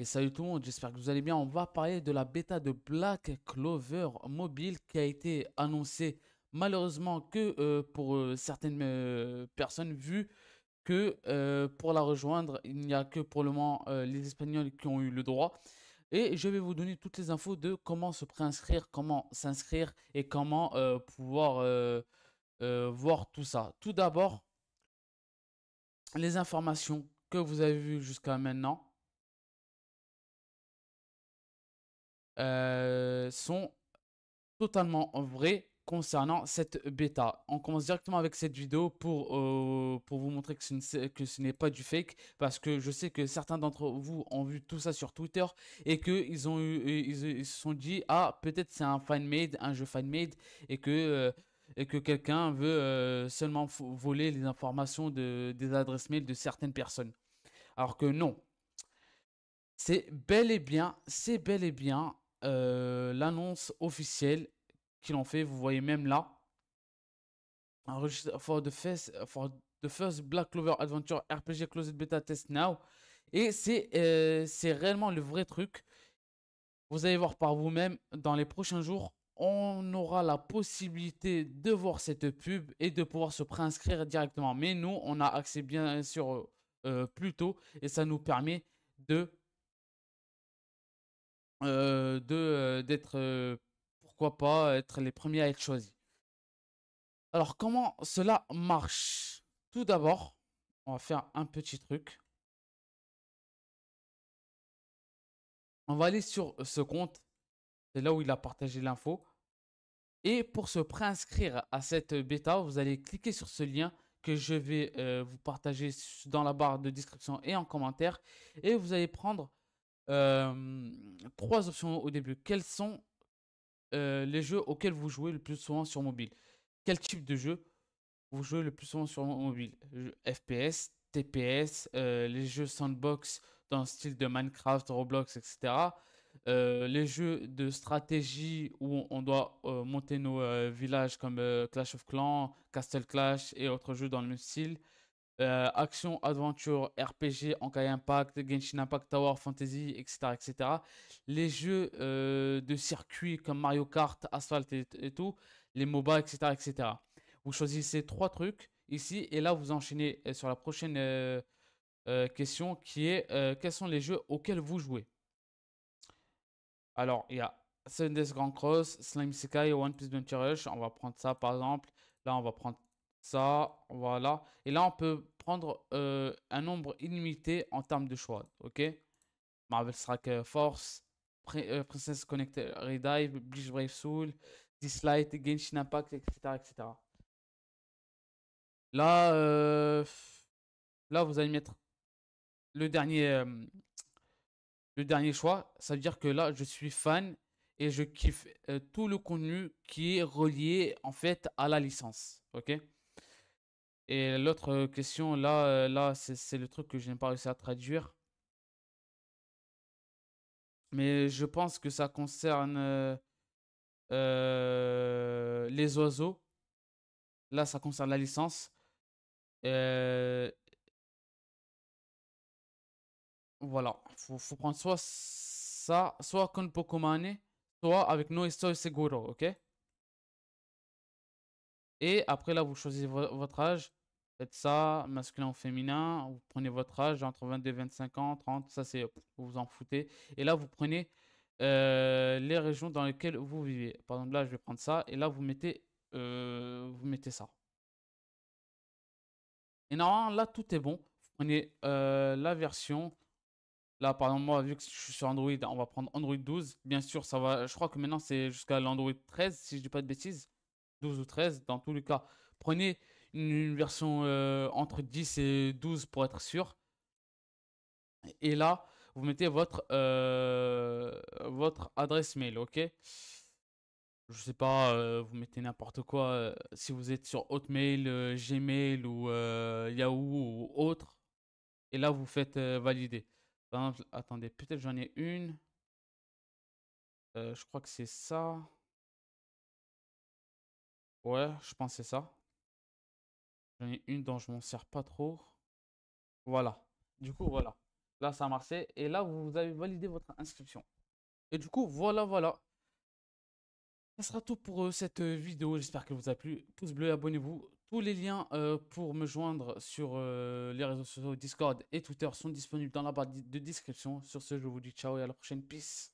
Et salut tout le monde, j'espère que vous allez bien. On va parler de la bêta de Black Clover mobile qui a été annoncée malheureusement que euh, pour euh, certaines euh, personnes vu que pour la rejoindre, il n'y a que pour le moment les Espagnols qui ont eu le droit. Et je vais vous donner toutes les infos de comment se préinscrire, comment s'inscrire et comment pouvoir voir tout ça. Tout d'abord, les informations que vous avez vues jusqu'à maintenant. Euh, sont totalement vrais concernant cette bêta. On commence directement avec cette vidéo pour, euh, pour vous montrer que ce, que ce n'est pas du fake, parce que je sais que certains d'entre vous ont vu tout ça sur Twitter et qu'ils ont ils, se sont dit ah peut-être c'est un fan-made, un jeu fan-made et que euh, et que quelqu'un veut seulement voler les informations de, des adresses mail de certaines personnes. Alors que non. C'est bel et bien, c'est bel et bien euh, l'annonce officielle qu'ils ont fait. Vous voyez même là. For the, first, for the first Black Clover Adventure RPG Closed Beta Test Now. Et c'est euh, C'est réellement le vrai truc. Vous allez voir par vous-même dans les prochains jours. On aura la possibilité de voir cette pub et de pouvoir se préinscrire directement. Mais nous, on a accès bien sûr euh, plus tôt et ça nous permet de euh, de euh, d'être euh, pourquoi pas être les premiers à être choisis. Alors comment cela marche Tout d'abord, on va faire un petit truc. On va aller sur ce compte. C'est là où il a partagé l'info. Et pour se préinscrire à cette bêta, vous allez cliquer sur ce lien que je vais vous partager dans la barre de description et en commentaire. Et vous allez prendre trois options au début. Quels sont les jeux auxquels vous jouez le plus souvent sur mobile Quel type de jeu vous jouez le plus souvent sur mobile FPS, TPS, les jeux sandbox dans le style de Minecraft, Roblox, etc. les jeux de stratégie où on doit monter nos villages comme Clash of Clans, Castle Clash et autres jeux dans le même style. Euh, action, adventure, RPG, Anka Impact, Genshin Impact, Tower Fantasy, etc., etc. Les jeux euh, de circuit comme Mario Kart, Asphalt et, tout, les MOBA, etc., etc. Vous choisissez trois trucs ici et là vous enchaînez euh, sur la prochaine question qui est quels sont les jeux auxquels vous jouez. Alors il y a Sundays Grand Cross, Slime Sekai, One Piece Bounty Rush. On va prendre ça par exemple. Là on va prendre ça, voilà. Et là, on peut prendre euh, un nombre illimité en termes de choix, ok Marvel Strike Force, euh, Princess Connect Redive, Bleach Brave Soul, Dislight, Genshin Impact, etc. etc. Là, euh, là, vous allez mettre le dernier, le dernier choix. Ça veut dire que là, je suis fan et je kiffe tout le contenu qui est relié en fait à la licence, ok et l'autre question, là, euh, là c'est le truc que je n'ai pas réussi à traduire. Mais je pense que ça concerne euh, euh, les oiseaux. Là, ça concerne la licence. voilà, faut, faut prendre soit ça, soit con soit avec No Seguro, ok? Et après, là, vous choisissez votre âge. Faites ça, masculin ou féminin. Vous prenez votre âge entre 22 et 25 ans, 30, ça c'est vous vous en foutez. Et là, vous prenez euh, les régions dans lesquelles vous vivez. Par exemple, là, je vais prendre ça et là, vous mettez, euh, vous mettez ça. Et normalement, là, tout est bon. Vous prenez euh, la version. Là, par exemple, moi, vu que je suis sur Android, on va prendre Android 12. Bien sûr, ça va. Je crois que maintenant, c'est jusqu'à l'Android 13, si je dis pas de bêtises. 12 ou 13, dans tous les cas. Prenez une version euh, entre 10 et 12 pour être sûr. Et là, vous mettez votre, euh, votre adresse mail, ok Je sais pas, euh, vous mettez n'importe quoi. si vous êtes sur Hotmail, Gmail ou Yahoo ou autre. Et là, vous faites valider. attendez, peut-être j'en ai une. je crois que c'est ça. Ouais, je pense c'est ça. J'en ai une dont je m'en sers pas trop. Voilà. Du coup, voilà. Là, ça a marché. Et là, vous avez validé votre inscription. Et du coup, voilà, voilà. Ça sera tout pour euh, cette euh, vidéo. J'espère que vous avez plu. Pouce bleu, abonnez-vous. Tous les liens euh, pour me joindre sur les réseaux sociaux Discord et Twitter sont disponibles dans la barre de description. Sur ce, je vous dis ciao et à la prochaine. Peace.